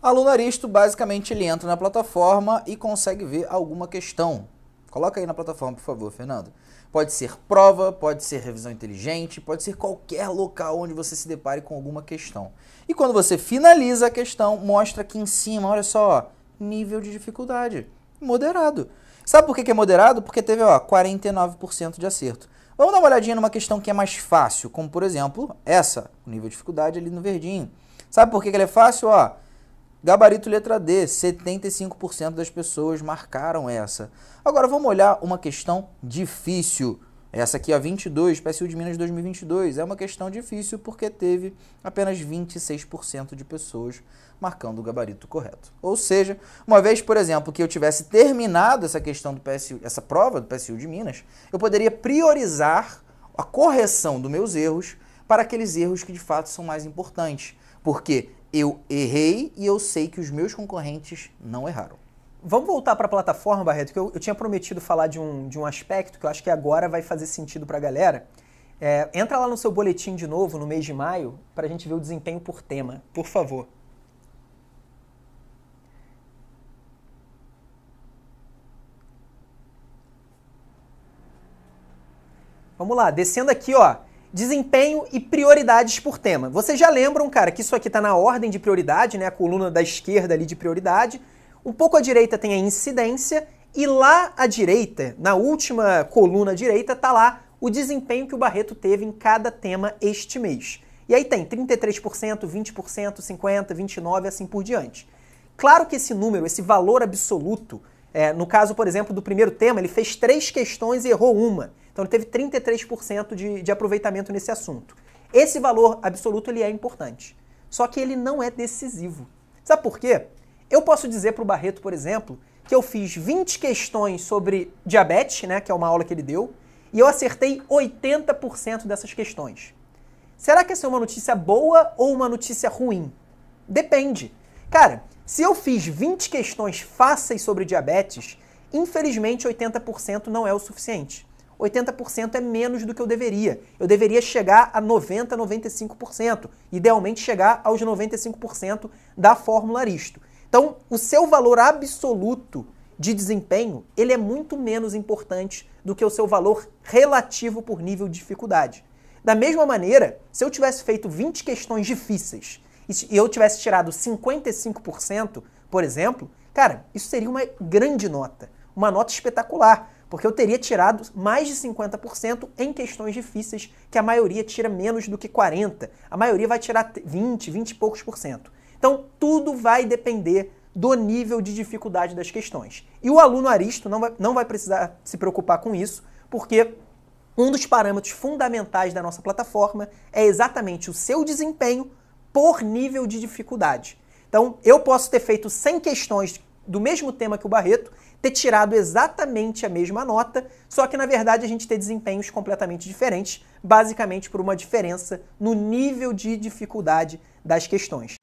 Aluno Aristo, basicamente, ele entra na plataforma e consegue ver alguma questão. Coloca aí na plataforma, por favor, Fernando. Pode ser prova, pode ser revisão inteligente, pode ser qualquer local onde você se depare com alguma questão. E quando você finaliza a questão, mostra aqui em cima, olha só, nível de dificuldade. Moderado. Sabe por que é moderado? Porque teve ó, 49% de acerto. Vamos dar uma olhadinha numa questão que é mais fácil, como por exemplo essa, o nível de dificuldade ali no verdinho. Sabe por que ela é fácil? Ó, Gabarito letra D, 75% das pessoas marcaram essa. Agora vamos olhar uma questão difícil. Essa aqui, a 22, PSU de Minas 2022, é uma questão difícil porque teve apenas 26% de pessoas marcando o gabarito correto. Ou seja, uma vez, por exemplo, que eu tivesse terminado essa questão do PSU, essa prova do PSU de Minas, eu poderia priorizar a correção dos meus erros para aqueles erros que de fato são mais importantes. Porque eu errei e eu sei que os meus concorrentes não erraram. Vamos voltar para a plataforma, Barreto, que eu, eu, tinha prometido falar de um, de um aspecto que eu acho que agora vai fazer sentido para a galera. É, entra lá no seu boletim de novo, no mês de maio, para a gente ver o desempenho por tema, por favor. Vamos lá, descendo aqui, ó desempenho e prioridades por tema. Vocês já lembram, cara, que isso aqui está na ordem de prioridade, né? A coluna da esquerda ali de prioridade. Um pouco à direita tem a incidência e lá à direita, na última coluna à direita, está lá o desempenho que o Barreto teve em cada tema este mês. E aí tem 33%, 20%, 50%, 29% assim por diante. Claro que esse número, esse valor absoluto, é, no caso, por exemplo, do primeiro tema, ele fez três questões e errou uma. Então ele teve 33% de, de aproveitamento nesse assunto. Esse valor absoluto ele é importante, só que ele não é decisivo. Sabe por quê? Eu posso dizer para o Barreto, por exemplo, que eu fiz 20 questões sobre diabetes, né, que é uma aula que ele deu, e eu acertei 80% dessas questões. Será que essa é uma notícia boa ou uma notícia ruim? Depende. Cara, se eu fiz 20 questões fáceis sobre diabetes, infelizmente 80% não é o suficiente. 80% é menos do que eu deveria. Eu deveria chegar a 90%, 95%. Idealmente, chegar aos 95% da fórmula Aristo. Então, o seu valor absoluto de desempenho, ele é muito menos importante do que o seu valor relativo por nível de dificuldade. Da mesma maneira, se eu tivesse feito 20 questões difíceis e eu tivesse tirado 55%, por exemplo, cara, isso seria uma grande nota, uma nota espetacular porque eu teria tirado mais de 50% em questões difíceis, que a maioria tira menos do que 40%. A maioria vai tirar 20, 20 e poucos por cento. Então, tudo vai depender do nível de dificuldade das questões. E o aluno Aristo não vai, não vai precisar se preocupar com isso, porque um dos parâmetros fundamentais da nossa plataforma é exatamente o seu desempenho por nível de dificuldade. Então, eu posso ter feito 100 questões do mesmo tema que o Barreto ter tirado exatamente a mesma nota, só que na verdade a gente ter desempenhos completamente diferentes, basicamente por uma diferença no nível de dificuldade das questões.